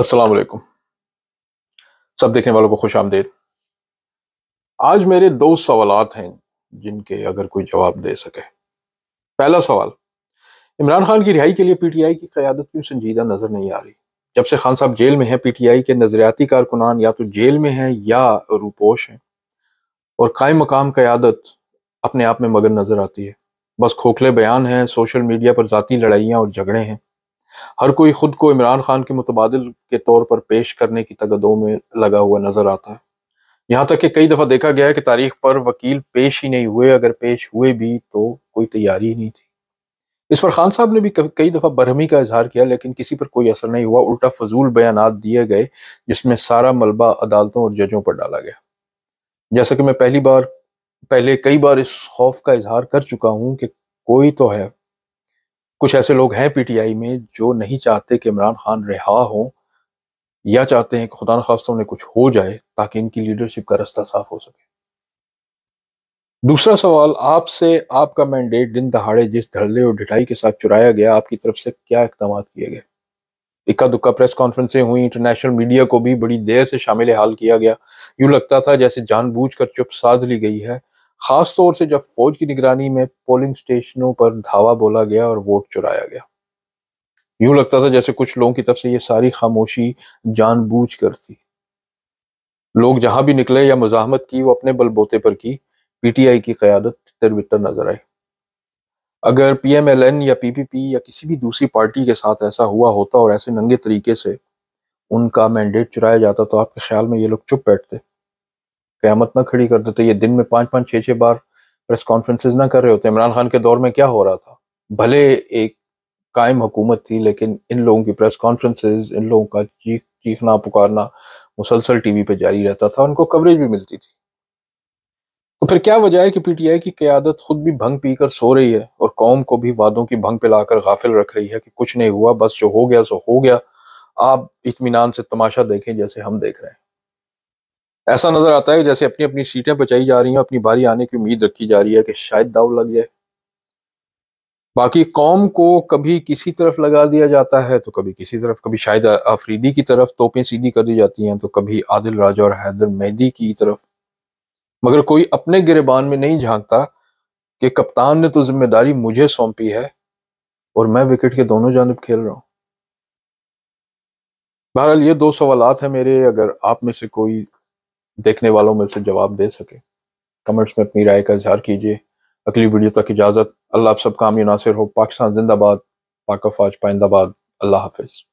वालेकुम सब देखने वालों को खुश आमदेद आज मेरे दो सवाल हैं जिनके अगर कोई जवाब दे सके पहला सवाल इमरान खान की रिहाई के लिए पीटीआई की क्यादत क्यों संजीदा नज़र नहीं आ रही जब से खान साहब जेल में हैं पीटीआई के नज़रियाती कारकुनान या तो जेल में हैं या रूपोश हैं और कायम मकाम क्यादत अपने आप में मगन नज़र आती है बस खोखले बयान हैं सोशल मीडिया पर ज़ाती लड़ाइयाँ और झगड़े हैं हर कोई खुद को इमरान खान के मुतबादल के तौर पर पेश करने की तगदों में लगा हुआ नजर आता है यहाँ तक कि कई दफ़ा देखा गया है कि तारीख पर वकील पेश ही नहीं हुए अगर पेश हुए भी तो कोई तैयारी ही नहीं थी इस पर खान साहब ने भी कई दफ़ा बरहमी का इजहार किया लेकिन किसी पर कोई असर नहीं हुआ उल्टा फजूल बयान दिए गए जिसमें सारा मलबा अदालतों और जजों पर डाला गया जैसा कि मैं पहली बार पहले कई बार इस खौफ का इजहार कर चुका हूं कि कोई तो है कुछ ऐसे लोग हैं पीटीआई में जो नहीं चाहते कि इमरान खान रिहा हो या चाहते हैं कि खुदा खास्ता उन्हें कुछ हो जाए ताकि इनकी लीडरशिप का रास्ता साफ हो सके दूसरा सवाल आपसे आपका मैंडेट दिन दहाड़े जिस धड़ले और ढिठाई के साथ चुराया गया आपकी तरफ से क्या इकदाम किए गए इक्का दुक्का प्रेस कॉन्फ्रेंसें हुई इंटरनेशनल मीडिया को भी बड़ी देर से शामिल हाल किया गया यूं लगता था जैसे जानबूझकर चुप साध ली गई है खास तौर से जब फौज की निगरानी में पोलिंग स्टेशनों पर धावा बोला गया और वोट चुराया गया यूं लगता था जैसे कुछ लोगों की तरफ से ये सारी खामोशी जानबूझ कर थी लोग जहां भी निकले या मुजाहमत की वो अपने बलबोते पर की पीटीआई की क्यादत बितर नजर आई अगर पीएमएलएन या पीपीपी या किसी भी दूसरी पार्टी के साथ ऐसा हुआ होता और ऐसे नंगे तरीके से उनका मैंडेट चुराया जाता तो आपके ख्याल में ये लोग चुप बैठते क्यामत ना खड़ी कर देते ये दिन में पांच पांच छह छह बार प्रेस कॉन्फ्रेंसेज ना कर रहे होते इमरान खान के दौर में क्या हो रहा था भले एक कायम हुकूमत थी लेकिन इन लोगों की प्रेस कॉन्फ्रेंसेज इन लोगों का चीख चीखना पुकारना मुसलसल टीवी पर जारी रहता था उनको कवरेज भी मिलती थी तो फिर क्या वजह है कि पीटीआई की क्यादत खुद भी भंग पीकर सो रही है और कौम को भी वादों की भंग पिलाकर गाफिल रख रही है कि कुछ नहीं हुआ बस जो हो गया सो हो गया आप इतमान से तमाशा देखें जैसे हम देख रहे हैं ऐसा नज़र आता है जैसे अपनी अपनी सीटें बचाई जा रही हैं अपनी बारी आने की उम्मीद रखी जा रही है कि शायद दाव लग जाए बाकी कौम को कभी किसी तरफ लगा दिया जाता है तो कभी किसी तरफ कभी शायद आफरीदी की तरफ तोपें सीधी कर दी जाती हैं तो कभी आदिल राजा और हैदर मेहदी की तरफ मगर कोई अपने गिरबान में नहीं झांकता कि कप्तान ने तो जिम्मेदारी मुझे सौंपी है और मैं विकेट के दोनों जानब खेल रहा हूँ बहरहाल ये दो सवालत हैं मेरे अगर आप में से कोई देखने वालों में से जवाब दे सके कमेंट्स में अपनी राय का इजहार कीजिए अगली वीडियो तक इजाज़त अल्लाह आप सब कामयाब नासिर हो पाकिस्तान जिंदाबाद पाक फाज पाइंदाबाद अल्लाह हाफिज़